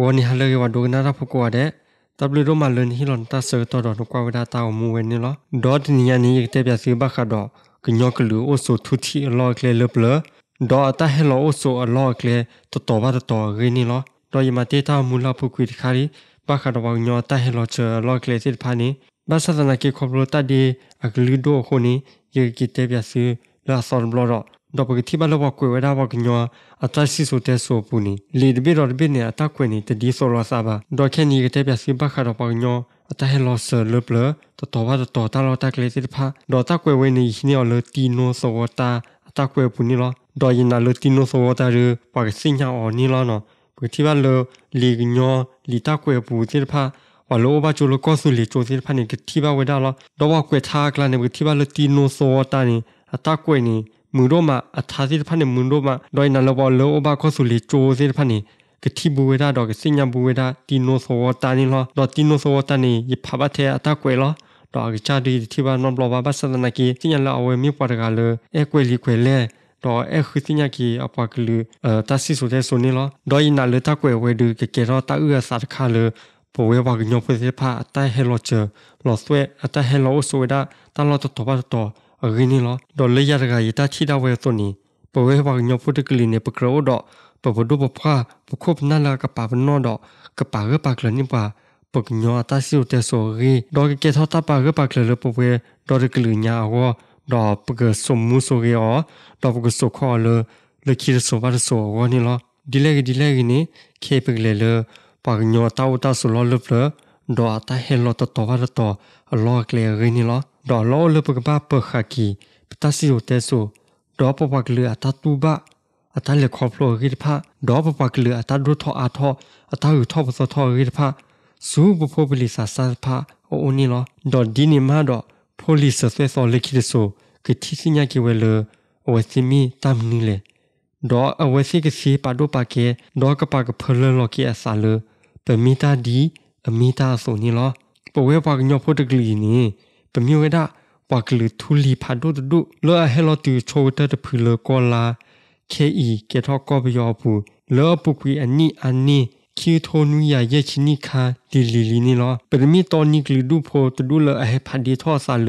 ဝနီဟလေဝဒုကနာရဖကွာတဲ့ w တို့မှာလွန်ဟီလွန်တဆဲတော်တော်ကွာဝဒတာမူဝဲနေလားဒေါ်တနီယနီတဲ့ပြစီဘခါတော့ကညောကလူအိုဆိုထူတီအလောကလေလပလဒေါ်တာဟဲလောအိုဆိုအလောကလေတတော်ဘာတော်ရင်းနီလားတော့ယမတေတာမူလာဖကွီတခါရီဘခါတော့ညောတာဟဲလောချေလောကလေစစ်ဖာနီဘာသာနာကေခေါပလတာဒီအကလူဒိုခိုနီယေကီတဲ့ပြစီလာဆော်ဘလောတော့ดอกปกติบ้านเราบอกคุยไว้ได้ว่ากันยัวอัตราสิสุเตโซปูนีลีดบิรอดบิเนี่ยตาคุยนี่แต่ดีโซลาซาบะดอกแค่นี้ก็จะแบบสิบ้าขาดอกปกยัวอัตราให้รอเสือเลิบเลอต่อต่อว่าต่อตาเราตาเกลติพะดอกตาคุยไว้ในเนี่ยเลยตีโนโซวตาตาคุยปูนี่ล้อดอกยินนาเลยตีโนโซวตาเรือปากสิ่งอย่างอ๋อนี่ล้อเนาะปกติบ้านเราลีกันยัวลีตาคุยปูติพะဝလောဘချိုလကောဆူလီချိုစီဖာနေကတိဘဝဒါလတော့ကွေထားကလနေကတိဘလတီနိုဆိုတာနေအတကွေနေมือโรมาอัฐาสิพันเนี่ยมือโรมาดอยนันลบอลโลบาข้อสุลิโจสิพันเนี่ยကတိဘူဝေဒါတော့ကစညဘူဝေဒါတီနိုဆိုဝတာနီလောတော့တီနိုဆိုဝတာနီယဖဘတဲ့အတကွယ်လောတော့ကချာဒီတိဘာနွန်ဘလဘဘဆဒနာကီစညလာအဝေမီပွားတကလေအကွယ်လီကွယ်လဲတော့အခုစညကီအပွားကလူတဆီဆိုတဲ့ဆိုနေလောတော့ယနာလေတကွယ်ဝေဒူကကေရောတာဥရစာတခါလေပေါ်ဝေဘာကညောပစေဖာအတဟဲလောချလောဆွဲအတဟဲလောဆိုဝေဒါတန်လောတော့တော့အဂိနီလောဒေါ်လေးရတကရတာချီတာဝဲသွနီပဝဲဘာညောဖုတကလီနေပကရောဒေါပပဒုပဖာပခုပနာလာကပပနောဒေါကပါရပါကလနိပါပကညောတာစီတဲဆိုရီဒေါ်ကေသောတာပါရပါကလပဝဲဒေါ်တကလီညာဝဒေါ်ပကစမှုဆိုရီအောဒေါ်ပကစခောလ လခိရဆိုဘာဆိုဝနီလောဒီလေဒီလေနီခေပကလေလပကညောတာဝတာဆိုလောလပဒေါ်တာဟဲလောတတော်ရတော်လောကလေရီနီလောဒေါ်လောလပကပပခကီပတစီရိုတဲဆိုဒေါ်ပပကလအတတူဘအတလေခေါဖလိုရိဖာဒေါ်ပပကလအတဒုထောအထောအတဟုထောပစထောရိဖာစူပဖိုပလီစာစာဖာအိုနီလောဒေါ်ဒီနီမာဒေါ်ဖိုလီစဆွဲဆော်လိခိဆိုကတိစညာကေဝလအဝစီမီတမ်နီလေဒေါ်အဝစီကစီပါဒိုပါကေဒေါ်ကပါကဖလလောကီအဆာလပမီတာဒီအမီတာဆိုနီလောပဝဲပါကညောဖို့တကလီနီပမြဝဒပွားကလူထူလီဖာဒုဒုလောဟဲလတူချိုတတဖူလကောလာခေဤကေထောကောဘယောပူလောပုကွေအနိအနိခီထိုနူယာယချနိခာလီလီလီနီလောပရမီတောနိကလူဒုဖိုတဒုလအဟဲဖာဒီထောဆာလ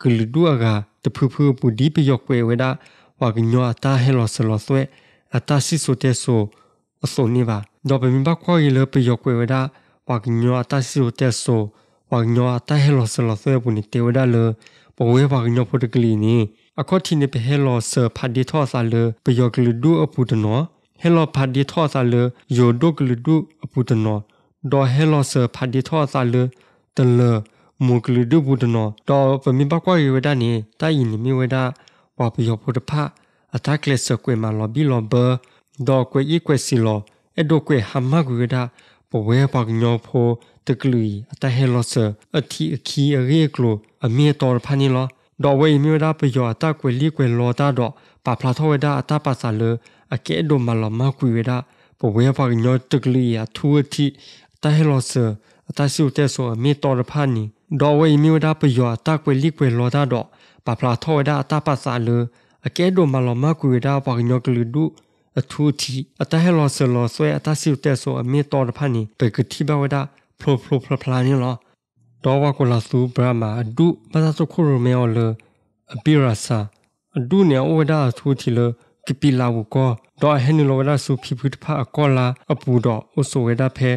ကလူဒုအကတဖူဖူပူဒီပယောကွေဝဒဝါကညောအတာဟဲလောဆလောဆွဲအတာစီဆိုတဲဆိုအစုံနေပါတော့ပမင်ဘခွာရီလပယောကွေဝဒဝါကညောအတာစီဆိုတဲဆိုပါညောတာဟဲလောဆလောဆဲပုန်တေဝဒါလပဝဲပါညောပုတကလီနီအခေါတိနေပဟဲလောဆဖာဒီထောဆာလပယောကလူဒူအပုတနောဟဲလောဖာဒီထောဆာလယိုဒုကလူဒူအပုတနောဒေါ်ဟဲလောဆဖာဒီထောဆာလတလမုကလူဒူပုတနောဒေါ်ပမင်ပကွာရဝဒနီတိုင်နီမီဝဒဝါပယောပုတဖအတကလက်ဆကွေမာလောဘီလောဘဒေါ်ကွေဤကွေစီလောအဒိုကွေဟမဂူရဒဝဲပါကညောဖိုတကလူအတဟဲလောဆာအတီအခီအရေကလိုအမီတော်ဖာနီလောဒေါ်ဝဲမီဒါပယောတာကွေလီကွေလောတာတော့ပါဖလာထောဝဲဒါအတပါဆာလအကဲဒိုမလမကွေဝဲဒါပဝဲပါကညောတကလူအထူအတီအတဟဲလောဆာအတဆူတဲဆိုအမီတော်ဖာနီဒေါ်ဝဲမီဒါပယောတာကွေလီကွေလောတာတော့ပါဖလာထောဝဲဒါအတပါဆာလအကဲဒိုမလမကွေဒါပါကညောကလူဒူအထူးတီအတဟဲလောဆလောဆွဲအတဆီတက်ဆိုအမီတော်တဖာနီတကတိဘဝဒဖလိုဖလိုဖလဖလာနီလောတော်ဝကလဆူဘရမအဒုမသစခုရမေော်လအပိရာစာအဒုနေဝဒအထူးတီလကပီလာဝကောတော့ဟဲနီလောဒါဆူဖီဖူတဖာအကောလာ အပူတော့အဆိုဝဒဖဲ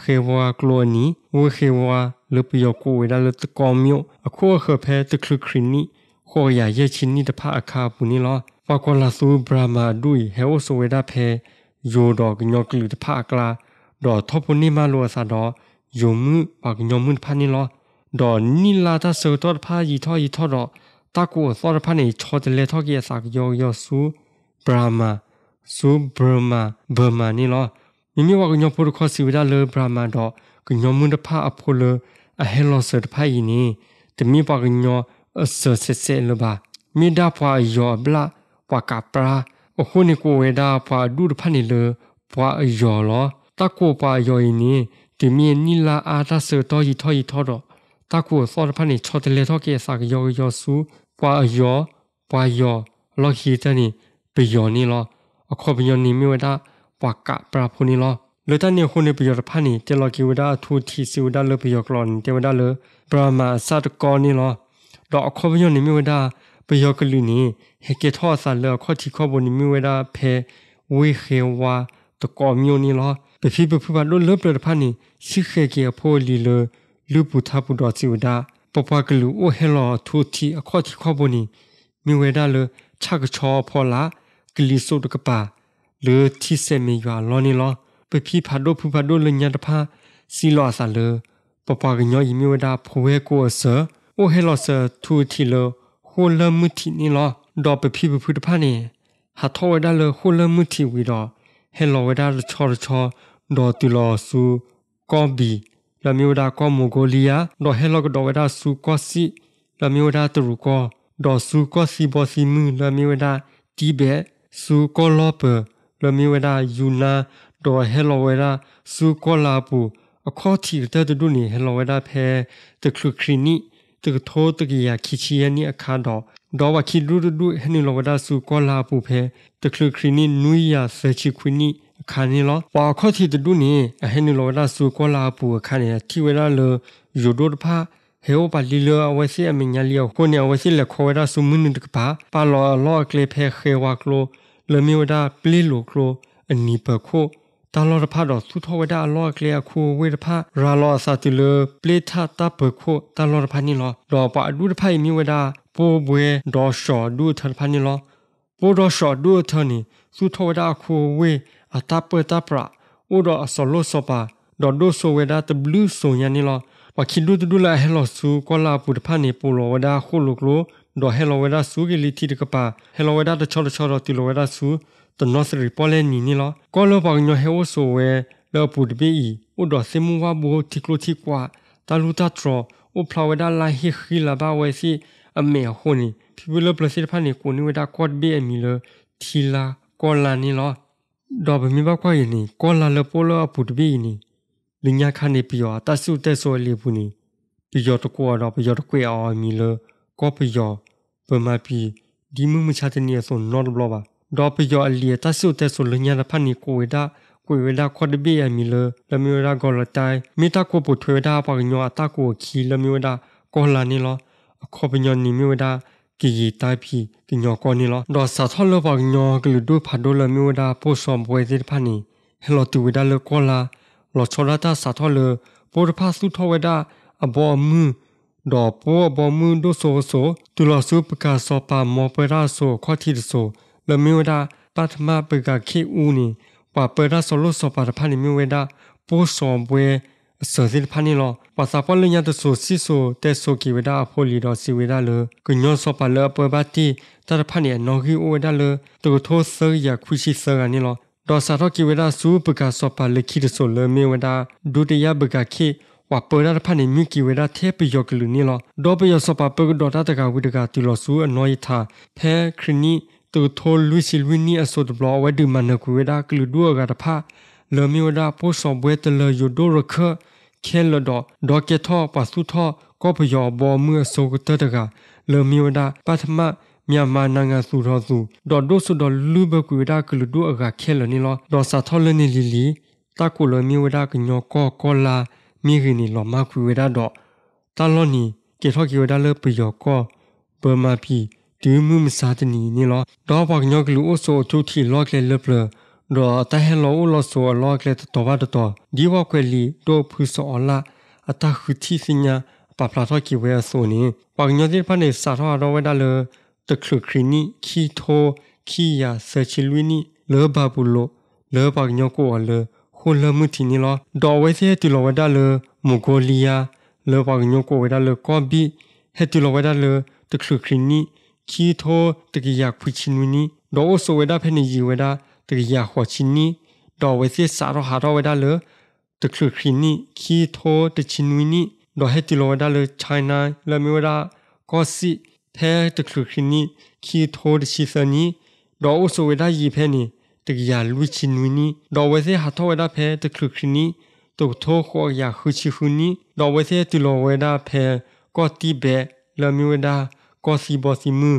ခေဝါကလိုနီဝခေဝါလပီယကိုဝဒလတကောမျိုးအခေါ်ခဖဲတခလခရီနီခေါ်ရရဲ့ချင်းနီတဖာအခါပူနီလောပကောလာဆူဘရာမာဒူဟဲဝဆဝေဒဖဲယိုဒေါကညောကလူတဖာကလာဒေါ်ထောပနိမလောဆာဒေါ်ယုံမှုပကညောမှုဖာနီလောဒေါ်နီလာတာဆောတော်ဖာယီထောယီထောတော့တကူသောဖာနေချောတလေထောကီဆာကယောယောဆူဘရာမာဆူဘရာမာဘမာနီလောမိမိဝကညောပုရခောစီဝဒလေဘရာမာတော့ကညောမှုတဖာအဖိုလအဟဲလောဆတ်ဖာယီနီတမီပကညောအဆဆဆဲလဘာမိဒါဖွာယောဘလာပွာကပရာအခုနိကိုဝေဒာပွာဒူရဖနိလပွာအယောလတကောပွာယောယင်းဒီမီနီလာအာသစတော်ကြီးထောကြီးထောတော့တကောစောရဖနိချောတလေထောကေစာကယောယောစုပွာအယော ပွာယော လောဟီတနိပယောနီလောအခောပယောနီမီဝဒပွာကပရာဖုနီလောလောတနိခုနိပယောဖနိတေလောကီဝဒအထူတီစီဝဒလောပယောကလောနိတေဝဒလောပရမစာတကောနီလောတော့အခောပယောနီမီဝဒပယောကလူနီဟေကေထောဆာလောခေါတိခောဘုန်မီဝေဒာဖေဝေခေဝါတကောမီယိုနီလောပဖိပဖပလောလောပရဖာနီရှိခေကေဖိုလီလောလူပုသပုဒောစီဝဒပပကလူအိုဟေလောထူတီအခေါတိခောဘုန်မီဝေဒာလောချကချောဖောလာကလီဆိုတကပါလေတီဆေမီယာလောနီလောပဖိဖာဒိုဖူဖာဒိုလညာတဖာစီလောဆာလောပပကညောယီမီဝေဒာဖိုဝေကိုဆာအိုဟေလောဆာထူတီလောဟိုလမုတီနီလောဒေါ်ပဖိပဖုတဖာနေဟာထောဝဒါလဟိုလမုတီဝီတော့ဟဲလောဝဒါလချောချောဒေါ်တူလောစုကောဘီလမျိုးဒါကောမိုဂိုလီယာဒေါ်ဟဲလောကဒေါ်ဝဒါစုကောစီလမျိုးဒါတရူကောဒေါ်စုကောစီဘောစီမူလမျိုးဒါတီဘက်စုကောလောပလမျိုးဒါယူနာဒေါ်ဟဲလောဝဒါစုကောလာပူအခေါ်တီတဲ့တူနီဟဲလောဝဒါဖဲတခုခရီနီตึกโทตึกยาคิชิยานี่อาคาดอดอว่าคิดรู้ดูเฮนิลวดาสูกอลาปูเพตึกคือคลินินุยยาเซชิคุนีခါနေလောပေါ်ခေါတိတူနေအဟဲနီလောဒါစုကောလာပူခါနေတီဝဲလာလယိုဒိုတဖာဟေဝပါလီလအဝစီအမညာလီကိုနေအဝစီလခေါ်ရဆုမွန်းတကပါပါလောလောကလေဖဲခေဝါကလိုလမီဝဒါပလီလိုကလိုအနီပခိုတလောတဖတော့သုထဝဒအလောကလေခုဝေတဖရာလောစတိလပလေထတပ်ပခုတလောတဖနီလောတော့ပအဒုတဖိုင်မြဝဒပိုးဘွေဒေါ်ရှောဒုထဖနီလောပိုးဒေါ်ရှောဒုထနီသုထဝဒခုဝေအတပ်ပတပရာဥဒအစလောစပါဒေါ်ဒုဆိုဝဒတဘလူးဆိုယနီလောပခိဒုဒုလာဟဲလောစုကောလာပုတဖနီပိုလောဝဒခုလုကလောดอเฮโลเวดาสูกิลิทีตกปาเฮโลเวดาตชอตชอตติโลเวดาสูตนอสริปอเลนีนี่ลอก็ลอปอกญอเฮโอโซเวลอปูดบีอีอุดอเซมูวาบูติกลติกวาตาลูตาทรออุพลาเวดาลาฮิฮิลาบาเวซีอเมโฮนีพิบุลปลสิพานิกูนิเวดากอดบีเอมิเลทีลากอลานี่ลอดอบมีบากวายนี่กอลาเลโปลอปูดบีนี่လညာခနေပြောတာစုတက်စောလေးဘူးနီပြောတကွာတော့ပြောတကွေအောင်မီလောကောပယောပမပီဒီမှုမချတဲ့နေဆိုနော်ဘလောပါတော့ပယောအလီတဆုတဲ့ဆိုလညာဖန်နီကိုဝေဒါကိုဝေဒါခေါ်ဒဘီယမီလလမီရာဂောလတိုင်မီတာကိုပုထွေဒါပါညောအတာကိုခီလမီဝဒါကောလာနီလောအခေါ်ပညောနီမီဝဒါကီကြီးတိုင်ဖီကညောကောနီလောတော့စာထောလပါညောကလူဒူဖာဒိုလမီဝဒါပိုဆောင်ပွဲစစ်ဖန်နီဟဲလိုတူဝဒါလကောလာလောချောရတာစာထောလပိုရဖာစုထောဝဒါအဘောမူဒေါ်ပေါ်ဘမွန်ဒိုဆိုဆိုတူလဆူပကာစောပါမောပရာဆိုခွတိဒဆိုလမီဝဒပထမပကခိဦးနီပပရာဆိုလစောပါဖာနီမီဝဒပိုးဆောင်ပွဲစောစီဖာနီလောပစာပလညာတဆိုစီဆိုတဲဆိုကီဝဒအဖိုလီတော်စီဝဒလကညောစောပါလပဘတိတရဖာနီနော်ဂီဝဒလတူထိုဆေရခွရှိဆေရနီလောဒေါ်စာတော့ကီဝဒဆူပကာစောပါလခိဒဆိုလမီဝဒဒုတိယပကခိဝါပေါ်ရဖဏီမြူကီဝဒသေးပယောကလူနီလောဒေါ်ပယောစပပကဒေါ်တာတကဝိတကတူလောဆူအနောယထာဖဲခရနီတူထိုလူစီလူနီအစောတဘလဝဒမနကွေဒါကလူဒူအကတဖာလောမီဝဒါပိုစောဘွေတလယိုဒိုရခခဲလဒေါ်ဒေါ်ကေထောပစုထောကောပယောဘောမွေဆိုကတတကလောမီဝဒါပထမမြန်မာနိုင်ငံစုတော်စုဒေါ်ဒိုဆူဒေါ်လူဘကွေဒါကလူဒူအကခဲလနီလောဒေါ်စာထောလနီလီလီတကူလောမီဝဒါကညောကောကောလာမိခင်နီလောမခွေဝဒါတော့တလောနီကေထောကေဝဒါလပယောကောဘမပီဒီမှုမစာတနီနီလောတော့ဘကညောကလူအဆိုချိုတီလောကလေလပလတော့တဟဲလောလောဆိုလောကလေတောဘတော့ဒီဝကွေလီတော့ဖူဆောလာအတခုတီစညာပပလာတော့ကေဝဲဆိုနီပကညောတိဖနေစာထောတော့ဝဒါလတခုခရီနီခီထိုခီယာဆချီလွီနီလောဘဘူးလောလောဘကညောကောလောခုလမှုတီနီလောဒေါ်ဝဲစီတီလောဝဒါလမူဂိုလီယာလောပါညိုကိုဝဒါလကောဘီဟက်တီလောဝဒါလတခရခရီနီခီထိုတကီယာခွချီနူနီဒေါ်ဆိုဝဒါဖနေယီဝဒါတကီယာဟောချီနီဒေါ်ဝဲစီစာရဟာရဝဒါလတခရခရီနီခီထိုတချီနူနီဒေါ်ဟက်တီလောဝဒါလချိုင်းနာလမီဝဒါကောစီဖဲတခရခရီနီခီထိုတချီဆနီဒေါ်ဆိုဝဒါယီဖဲနီတကရလူချင်းနူနီတော့ဝဲစေဟာထောဝဒါဖဲတခုခနီတုတ်ထောခေါ်ရခုချီခုနီတော့ဝဲစေတူလောဝဲဒါဖဲကောတိဘဲလမီဝဒါကောစီဘောစီမူ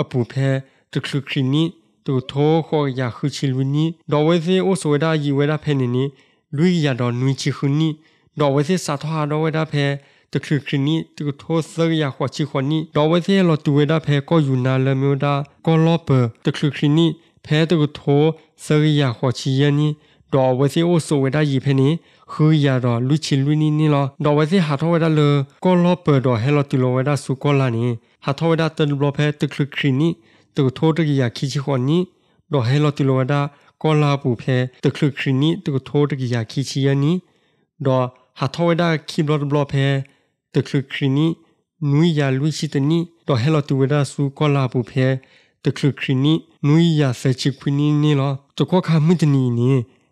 အပူဖဲတခုခနီတုတ်ထောခေါ်ရခုချီလူနီတော့ဝဲစေအိုဆွေဒါယီဝဲဒါဖဲနီနီလူရတော့နူချီခုနီတော့ဝဲစေစာထွာတော့ဝဲဒါဖဲတခုခရီနီတကထိုဆရယာခွာချီခွနီတော့ဝဲစေလောတူဝဲဒါဖဲကောယူနာလမျိုးဒါကောလောပတခုခရီနီဖဲတုထိုစရိယာခေါ်ချီယနီတော်ဝစီအိုဆိုဝဒရီဖနေခူရတော်လူချီလူနီနီလောတော်ဝစီဟာထဝဒလကောလောပတော်ဟဲလတူလောဝဒစုကောလာနီဟာထဝဒတန်ဘလဖဲတခလခရီနီတုထိုတကီယာခီချီခေါ်နီတော်ဟဲလတူလောဝဒကောလာပူဖဲတခလခရီနီတုထိုတကီယာခီချီယနီတော်ဟာထဝဒခီဘလဘလဖဲတခလခရီနီနွေရလူချီတနီတော်ဟဲလတူဝဒစုကောလာပူဖဲတခလူခရီနီနူယဖဲချီခွီနီနီလောတကောခါမွတ်နီနီ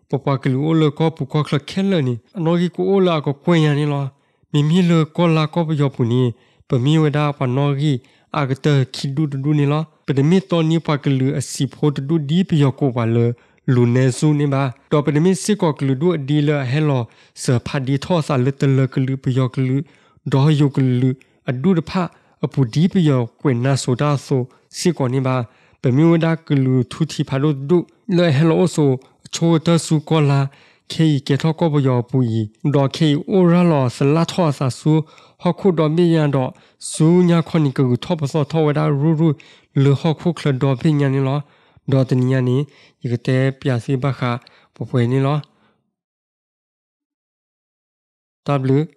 ပပကလူလကပကခလခဲလနီအနော်ကြီးကိုလာကကွင်ရနီလောမိမိလကလာကပယောပူနီပမီဝဒါပနော်ကြီးအကတခိဒူဒူနီလောပဒမီတော်နီပကလူအစီဖို့ဒူဒီပယောကိုပါလလူနေစုနေပါတော်ပဒမီစစ်ကောကလူဒူဒီလဟဲလောစဖာဒီထောဆာလတလကလူပယောကလူဒေါ်ယုကလူအဒူဒဖအပူဒီပယောကွင်နာဆိုတာဆိုစီကောနိဘာပမြူဒါကလူထူတီဖာလို့ဒုလဲဟဲလိုဆိုချိုတဆူကောလာ ခေကေထောကောဘယောပူဤဒေါ်ခေအိုရာလောဆလာထောဆာဆူဟခုဒေါ်မီယန်ဒေါ်ဆူညာခနိကူထောပစောထောဝဒါရူရူလေဟခုခလဒေါ်ပညာနီလောဒေါ်တနီယာနီယကတဲ့ပြစီဘခပပွေနီလော W